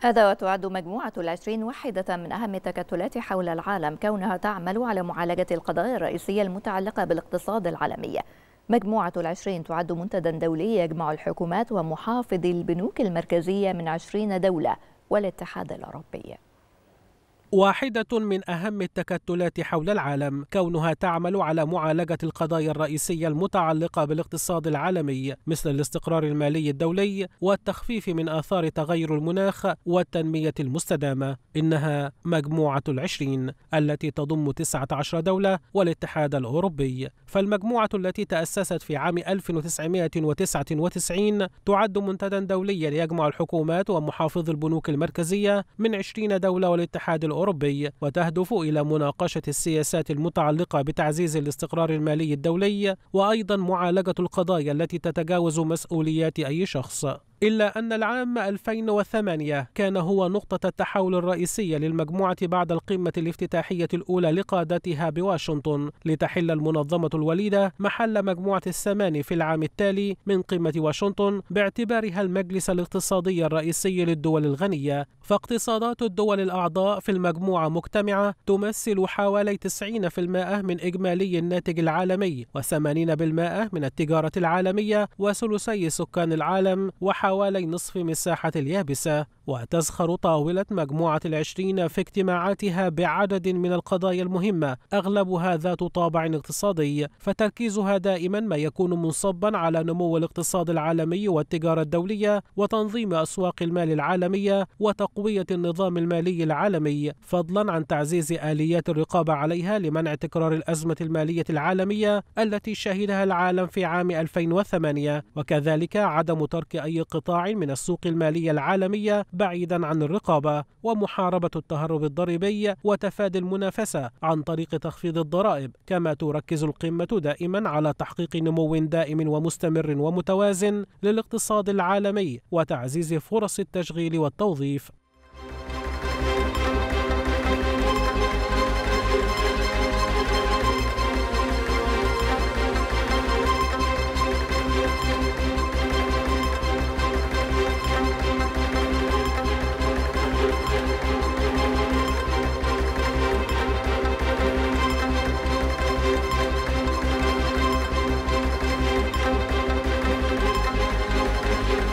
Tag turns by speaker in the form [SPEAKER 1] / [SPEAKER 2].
[SPEAKER 1] هذا وتعد مجموعة العشرين واحدة من أهم التكتلات حول العالم كونها تعمل على معالجة القضايا الرئيسية المتعلقة بالاقتصاد العالمي مجموعة العشرين تعد منتدى دولي يجمع الحكومات ومحافظي البنوك المركزية من عشرين دولة والاتحاد الأوروبي
[SPEAKER 2] واحدة من أهم التكتلات حول العالم كونها تعمل على معالجة القضايا الرئيسية المتعلقة بالاقتصاد العالمي مثل الاستقرار المالي الدولي والتخفيف من آثار تغير المناخ والتنمية المستدامة إنها مجموعة العشرين التي تضم 19 دولة والاتحاد الأوروبي فالمجموعة التي تأسست في عام 1999 تعد منتدى دوليا يجمع الحكومات ومحافظ البنوك المركزية من 20 دولة والاتحاد الأوروبي الأوروبي وتهدف إلى مناقشة السياسات المتعلقة بتعزيز الاستقرار المالي الدولي وأيضا معالجة القضايا التي تتجاوز مسؤوليات أي شخص إلا أن العام 2008 كان هو نقطة التحول الرئيسية للمجموعة بعد القمة الافتتاحية الأولى لقادتها بواشنطن لتحل المنظمة الوليدة محل مجموعة الثمان في العام التالي من قمة واشنطن باعتبارها المجلس الاقتصادي الرئيسي للدول الغنية فاقتصادات الدول الأعضاء في المجموعة مجتمعة تمثل حوالي 90% من إجمالي الناتج العالمي و80% من التجارة العالمية وثلثي سكان العالم وحوالي حوالي نصف مساحة اليابسة وتزخر طاولة مجموعة العشرين في اجتماعاتها بعدد من القضايا المهمة أغلبها ذات طابع اقتصادي فتركيزها دائما ما يكون منصبا على نمو الاقتصاد العالمي والتجارة الدولية وتنظيم أسواق المال العالمية وتقوية النظام المالي العالمي فضلا عن تعزيز آليات الرقابة عليها لمنع تكرار الأزمة المالية العالمية التي شهدها العالم في عام 2008 وكذلك عدم ترك أي قطاع من السوق المالية العالمية بعيدا عن الرقابة ومحاربة التهرب الضريبي وتفادي المنافسة عن طريق تخفيض الضرائب كما تركز القمة دائما على تحقيق نمو دائم ومستمر ومتوازن للاقتصاد العالمي وتعزيز فرص التشغيل والتوظيف